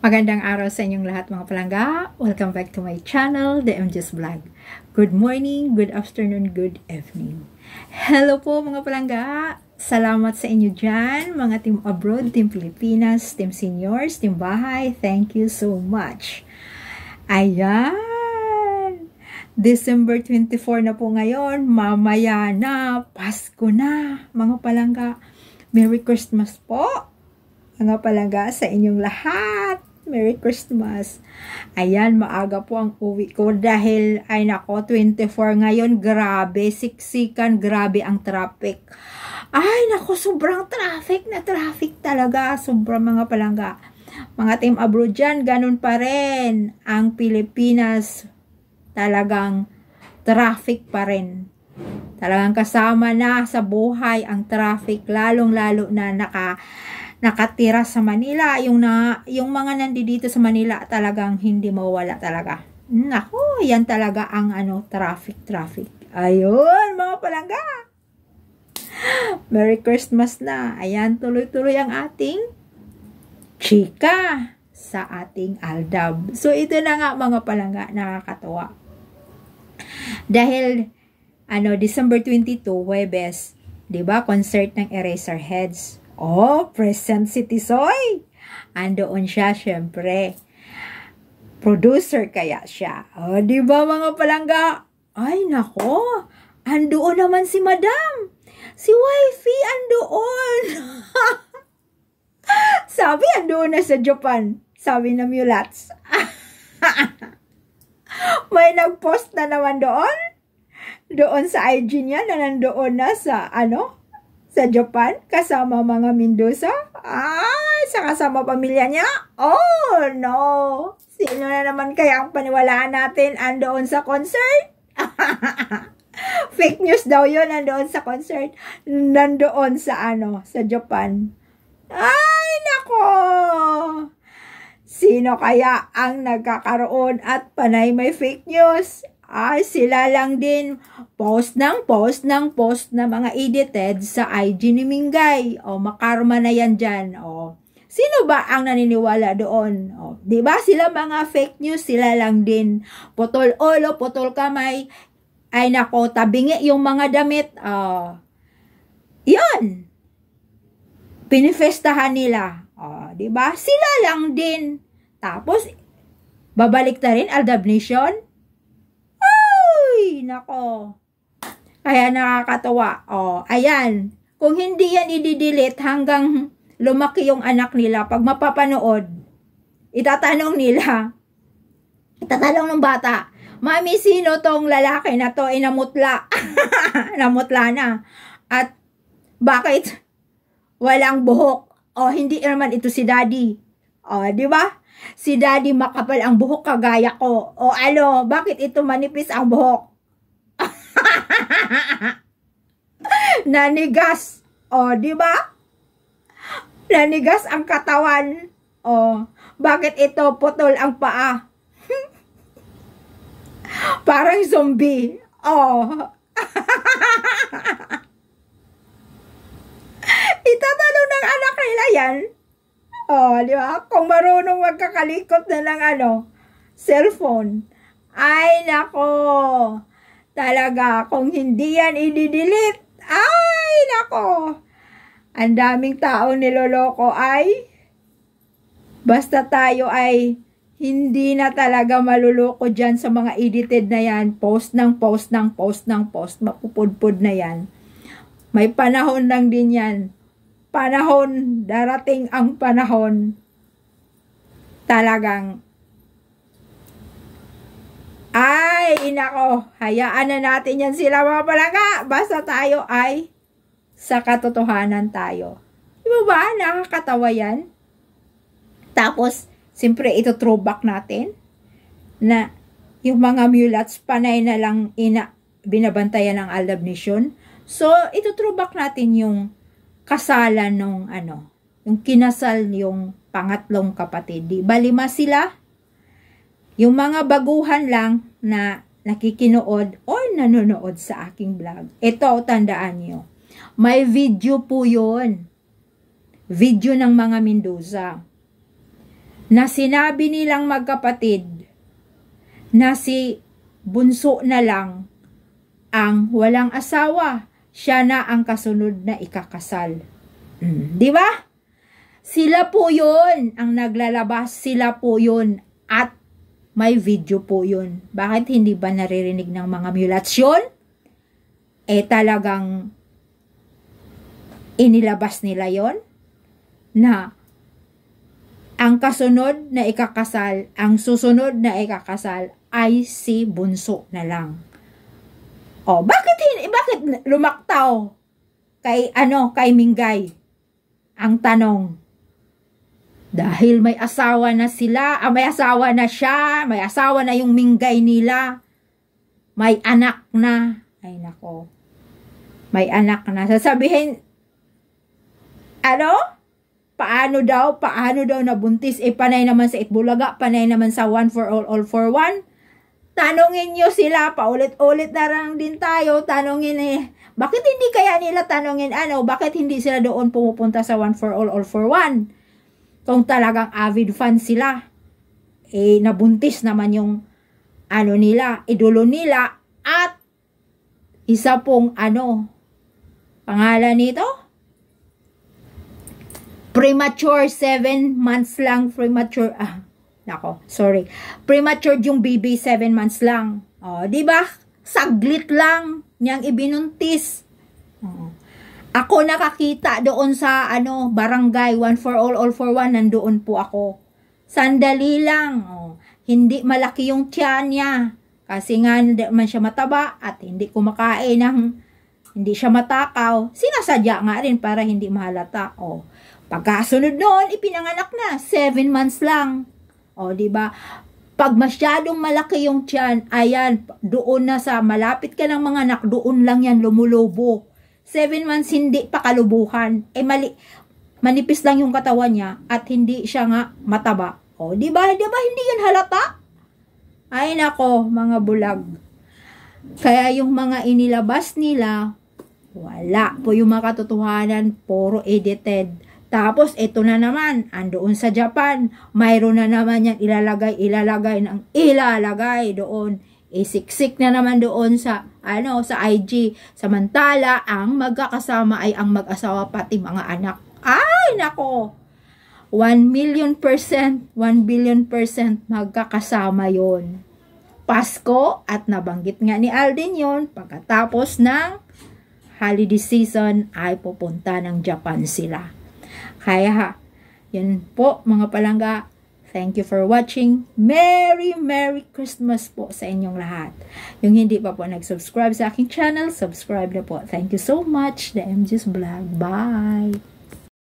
Magandang araw sa inyong lahat mga palangga. Welcome back to my channel, The MJ's Vlog. Good morning, good afternoon, good evening. Hello po mga palangga. Salamat sa inyo dyan, mga team abroad, team Pilipinas, team seniors, team bahay. Thank you so much. Ayan! December 24 na po ngayon. Mamaya na, Pasko na, mga palangga. Merry Christmas po, mga palangga, sa inyong lahat. Merry Christmas. Ayan, maaga po ang uwi ko dahil, ay nako, 24 ngayon, grabe, siksikan, grabe ang traffic. Ay nako, sobrang traffic na traffic talaga, sobrang mga palangga. Mga team abroad dyan, ganun pa rin. Ang Pilipinas, talagang traffic pa rin. Talagang kasama na sa buhay ang traffic, lalong-lalo na naka nakatira sa Manila, yung, na, yung mga nandito sa Manila talagang hindi mawala talaga. Nako, yan talaga ang ano, traffic, traffic. Ayun, mga palangga. Merry Christmas na. Ayan, tuloy-tuloy ang ating chika sa ating aldab. So, ito na nga mga palangga, nakakatawa. Dahil, ano, December 22, Huwebes, 'di ba concert ng Eraserheads. Oh, present si Tisoy. Andoon siya, syempre. Producer kaya siya. oh, di ba mga palangga? Ay, nako. Andoon naman si Madam. Si Wifey, andoon. Sabi, andoon na sa Japan. Sabi na Mulats. May nag-post na naman doon. Doon sa IG niya na nandoon na sa ano, sa Japan kasama mga Mendoza? Ay, sa kasama pamilya niya? Oh, no! Sino na naman kaya ang paniwalaan natin andoon sa concert? Fake news daw yun, andoon sa concert. Nandoon sa ano, sa Japan. Ay, nako! Sino kaya ang nagkakaroon at panay may fake news? ay sila lang din post ng post ng post na mga edited sa IG ni Mingay. O, makarma na yan dyan. O, sino ba ang naniniwala doon? O, di ba sila mga fake news, sila lang din. Potol olo, potol kamay, ay nako, tabingi yung mga damit. O, yun. Pinifestahan nila. O, di ba? Sila lang din. Tapos, babalik na rin, Aldab Nation nako. Kaya nakakatawa. Oh, ayan. Kung hindi yan i-delete hanggang lumaki yung anak nila, pag mapapanood, itatanong nila, itatanong ng bata, Mami, sino tong lalaki na to? Inamutla. namutla. na. At bakit walang buhok? O, oh, hindi naman ito si daddy. O, oh, di ba? Si daddy makapal ang buhok kagaya ko. Oh, o, ano? alo, bakit ito manipis ang buhok? Nanigas. O, oh, di ba? Nanigas ang katawan. O, oh, bakit ito putol ang paa? Parang zombie. O. Oh. Itatanong ng anak nila yan. O, di ba? Kung marunong magkakalikot na lang ano, cellphone. Ay, nako talaga kung hindi yan i-delete. Ay, nako! Ang daming tao niloloko ay basta tayo ay hindi na talaga maluloko dyan sa mga edited na yan. Post ng post ng post ng post. Mapupudpud na yan. May panahon lang din yan. Panahon, darating ang panahon. Talagang ay, inako, hayaan na natin yan sila mga palangga. Basta tayo ay sa katotohanan tayo. Diba ba? Nakakatawa yan. Tapos, siyempre, ito throwback natin na yung mga mulats panay na lang ina, binabantayan ng Aldab Nation. So, ito throwback natin yung kasalan nung ano, yung kinasal yung pangatlong kapatid. Di ba lima sila? Yung mga baguhan lang na nakikinood or nanonood sa aking vlog. Ito, tandaan nyo. May video po yon Video ng mga Mendoza. Na sinabi nilang magkapatid na si Bunso na lang ang walang asawa. Siya na ang kasunod na ikakasal. Mm. Di ba? Sila po yon ang naglalabas. Sila po yon At may video po yun. Bakit hindi ba naririnig ng mga mulasyon? Eh talagang inilabas nila yon na ang kasunod na ikakasal, ang susunod na ikakasal ay si bunso na lang. O, bakit bakit lumaktaw kay ano, kay Mingay? Ang tanong. Dahil may asawa na sila, ah, may asawa na siya, may asawa na yung minggay nila, may anak na. Ay nako, may anak na. Sasabihin, ano? Paano daw, paano daw nabuntis? Eh, panay naman sa Itbulaga, panay naman sa one for all, all for one. Tanungin nyo sila, paulit-ulit na lang din tayo, tanungin eh. Bakit hindi kaya nila tanungin ano? Bakit hindi sila doon pumupunta sa one for all, all for one? kung talagang avid fan sila, eh nabuntis naman yung ano nila, idolo nila at isa pong ano, pangalan nito? Premature, 7 months lang, premature, ah, nako, sorry. Premature yung baby, 7 months lang. O, oh, di ba? Saglit lang niyang ibinuntis. Oo. Ako nakakita doon sa ano, barangay, one for all, all for one, nandoon po ako. Sandali lang. Oh. Hindi malaki yung tiyan niya. Kasi nga, hindi man siya mataba at hindi kumakain ng, hindi siya matakaw. Sinasadya nga rin para hindi mahalata. Oh. Pagkasunod noon, ipinanganak na. 7 months lang. O, oh, di ba? Pag masyadong malaki yung tiyan, ayan, doon na sa malapit ka ng mga anak, doon lang yan lumulubo. 7 months hindi pa kalubuhan. Eh mali, manipis lang yung katawan niya at hindi siya nga mataba. O, di ba? Di ba hindi yun halata? Ay nako, mga bulag. Kaya yung mga inilabas nila, wala po yung makatotohanan, puro edited. Tapos, ito na naman, andoon sa Japan, mayroon na naman yan ilalagay, ilalagay, ng ilalagay doon isiksik na naman doon sa ano sa IG samantala ang magkakasama ay ang mag-asawa pati mga anak ay nako 1 million percent 1 billion percent magkakasama yon Pasko at nabanggit nga ni Alden yon pagkatapos ng holiday season ay pupunta ng Japan sila kaya yan po mga palangga Thank you for watching. Merry Merry Christmas po sa inyong lahat. Yung hindi pa po nag-subscribe sa aking channel, subscribe na po. Thank you so much. The MG's Vlog. Bye!